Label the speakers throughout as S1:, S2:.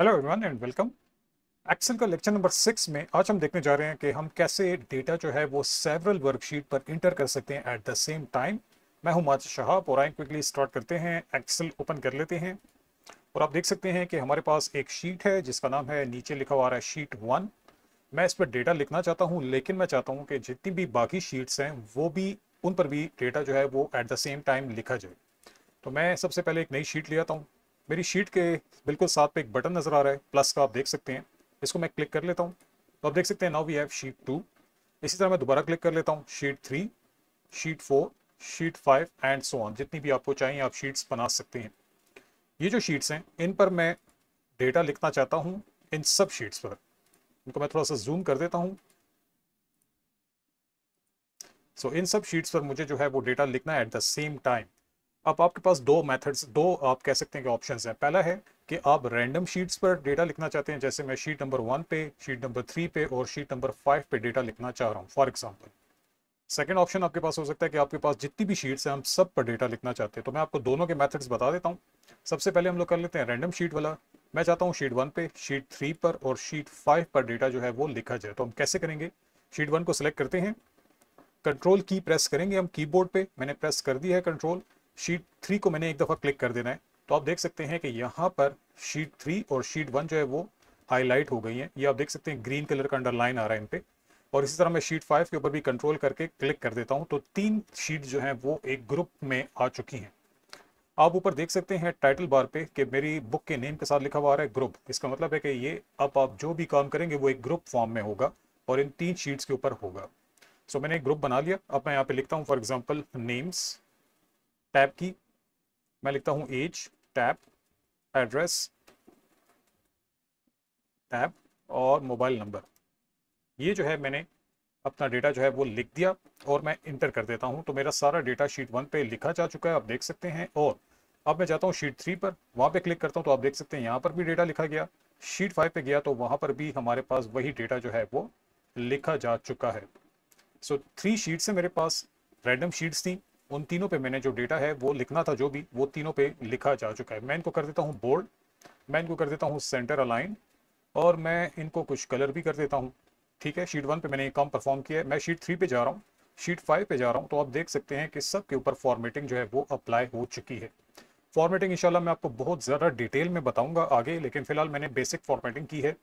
S1: hello everyone and welcome Excel का lecture number six में आज हम देखने जा रहे हैं कि हम कैसे डेटा जो है वो सेवरल वर्कशीट पर इंटर कर सकते हैं एट द सेम टाइम मैं हूं माज शहाब और आई क्विकली स्टार्ट करते हैं एक्सेल ओपन कर लेते हैं और आप देख सकते हैं कि हमारे पास एक शीट है जिसका नाम है नीचे लिखा हुआ है शीट वन मैं इस पर डेटा लिखना चाहता हूँ लेकिन मैं चाहता हूँ कि जितनी भी बाकी शीट्स हैं वो भी उन पर भी डेटा जो है वो एट द सेम टाइम लिखा जाए तो मैं सबसे पहले एक नई शीट ले आता हूँ मेरी शीट के बिल्कुल साथ पे एक बटन नज़र आ रहा है प्लस का आप देख सकते हैं इसको मैं क्लिक कर लेता हूँ तो आप देख सकते हैं now we have sheet two इसी तरह मैं दोबारा क्लिक कर लेता हूँ sheet three sheet four sheet five and so on जितनी भी आपको चाहिए आप शीट्स बना सकते हैं ये जो शीट्स हैं इन पर मैं डेटा लिखना चाहता हूँ इन सब शीट्स पर इनको मैं थोड़ा सा जूम कर देता हूँ सो so, इन सब शीट्स पर मुझे जो है वो डेटा लिखना है एट द सेम टाइम अब आपके पास दो मेथड्स दो आप कह सकते हैं कि ऑप्शंस हैं पहला है कि आप रैंडम शीट्स पर डेटा लिखना चाहते हैं जैसे मैं शीट नंबर वन पे शीट नंबर थ्री पे और शीट नंबर फाइव पे डेटा लिखना चाह रहा हूँ फॉर एग्जाम्पल सेकेंड ऑप्शन आपके पास हो सकता है कि आपके पास जितनी भी शीट्स हैं हम सब पर डेटा लिखना चाहते हैं तो मैं आपको दोनों के मेथड्स बता देता हूँ सबसे पहले हम लोग कर लेते हैं रैंडम शीट वाला मैं चाहता हूँ शीट वन पे शीट थ्री पर और शीट फाइव पर डेटा जो है वो लिखा जाए तो हम कैसे करेंगे शीट वन को सिलेक्ट करते हैं कंट्रोल की प्रेस करेंगे हम कीबोर्ड पे मैंने प्रेस कर दी है कंट्रोल शीट थ्री को मैंने एक दफ़ा क्लिक कर देना है तो आप देख सकते हैं कि यहाँ पर शीट थ्री और शीट वन जो है वो हाईलाइट हो गई है ये आप देख सकते हैं ग्रीन कलर का अंडरलाइन आ रहा है इन पे और इसी तरह मैं शीट फाइव के ऊपर भी कंट्रोल करके क्लिक कर देता हूँ तो तीन शीट जो है वो एक ग्रुप में आ चुकी हैं आप ऊपर देख सकते हैं टाइटल बार पे कि मेरी बुक के नेम के साथ लिखा हुआ आ रहा है ग्रुप इसका मतलब है कि ये अब आप जो भी काम करेंगे वो एक ग्रुप फॉर्म में होगा और इन तीन शीट्स के ऊपर होगा सो so, मैंने एक ग्रुप बना लिया अब मैं यहाँ पे लिखता हूँ फॉर एग्जाम्पल नेम्स टैब की मैं लिखता हूँ एज टैब एड्रेस टैब और मोबाइल नंबर ये जो है मैंने अपना डेटा जो है वो लिख दिया और मैं इंटर कर देता हूँ तो मेरा सारा डेटा शीट वन पे लिखा जा चुका है आप देख सकते हैं और अब मैं जाता हूँ शीट थ्री पर वहाँ पे क्लिक करता हूँ तो आप देख सकते हैं यहाँ पर भी डेटा लिखा गया शीट फाइव पे गया तो वहां पर भी हमारे पास वही डेटा जो है वो लिखा जा चुका है सो थ्री शीट्स हैं मेरे पास रैंडम शीट्स थी उन तीनों पे मैंने जो डेटा है वो लिखना था जो भी वो तीनों पे लिखा जा चुका है मैं इनको कर देता हूँ बोर्ड मैं इनको कर देता हूँ सेंटर अलाइन और मैं इनको कुछ कलर भी कर देता हूँ ठीक है शीट वन पे मैंने ये काम परफॉर्म किया है मैं शीट थ्री पे जा रहा हूँ शीट फाइव पे जा रहा हूँ तो आप देख सकते हैं कि सब के ऊपर फॉर्मेटिंग जो है वो अप्लाई हो चुकी है फॉर्मेटिंग इन मैं आपको बहुत ज़्यादा डिटेल में बताऊंगा आगे लेकिन फिलहाल मैंने बेसिक फॉर्मेटिंग की है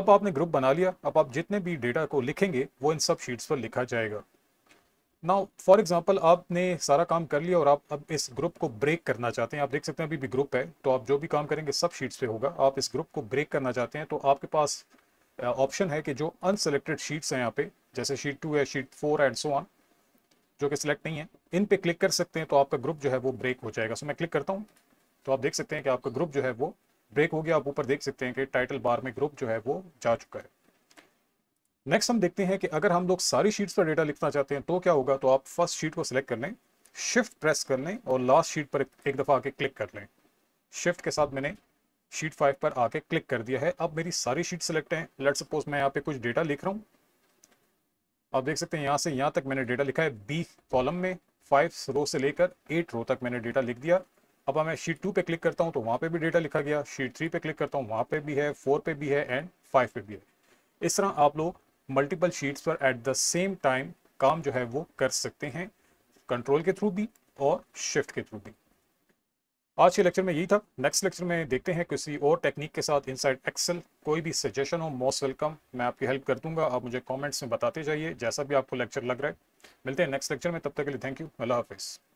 S1: अब आपने ग्रुप बना लिया अब आप जितने भी डेटा को लिखेंगे वो इन सब शीट्स पर लिखा जाएगा नाउ फॉर एग्जाम्पल आपने सारा काम कर लिया और आप अब इस ग्रुप को ब्रेक करना चाहते हैं आप देख सकते हैं अभी भी ग्रुप है तो आप जो भी काम करेंगे सब शीट्स पे होगा आप इस ग्रुप को ब्रेक करना चाहते हैं तो आपके पास ऑप्शन है कि जो अनसेलेक्टेड शीट्स हैं यहाँ पे जैसे शीट टू है sheet four and so on जो कि सिलेक्ट नहीं है इन पे क्लिक कर सकते हैं तो आपका ग्रुप जो है वो ब्रेक हो जाएगा सो मैं क्लिक करता हूँ तो आप देख सकते हैं कि आपका ग्रुप जो है वो ब्रेक हो गया आप ऊपर देख सकते हैं कि टाइटल बार में ग्रुप जो है वो जा चुका है नेक्स्ट हम देखते हैं कि अगर हम लोग सारी शीट्स पर डेटा लिखना चाहते हैं तो क्या होगा तो आप फर्स्ट शीट को सिलेक्ट कर लें शिफ्ट प्रेस कर लें और लास्ट शीट पर एक दफ़ा आके क्लिक कर लें शिफ्ट के साथ मैंने शीट फाइव पर आके क्लिक कर दिया है अब मेरी सारी शीट सेलेक्ट हैं लेट सपोज मैं यहाँ पे कुछ डेटा लिख रहा हूँ आप देख सकते हैं यहाँ से यहाँ तक मैंने डेटा लिखा है बी कॉलम में फाइव रो से लेकर एट रो तक मैंने डेटा लिख दिया अब मैं शीट टू पे क्लिक करता हूँ तो वहाँ पे भी डेटा लिखा गया शीट थ्री पे क्लिक करता हूँ वहाँ पे भी है फोर पे भी है एंड फाइव पे भी है इस तरह आप लोग मल्टीपल शीट्स पर एट द सेम टाइम काम जो है वो कर सकते हैं कंट्रोल के थ्रू भी और शिफ्ट के थ्रू भी आज के लेक्चर में यही था नेक्स्ट लेक्चर में देखते हैं किसी और टेक्निक के साथ इनसाइड एक्सेल कोई भी सजेशन हो मोस्ट वेलकम मैं आपकी हेल्प कर दूंगा आप मुझे कमेंट्स में बताते जाइए जैसा भी आपको लेक्चर लग रहा है मिलते हैं नेक्स्ट लेक्चर में तब तक के लिए थैंक यू अल्लाह हाफिज़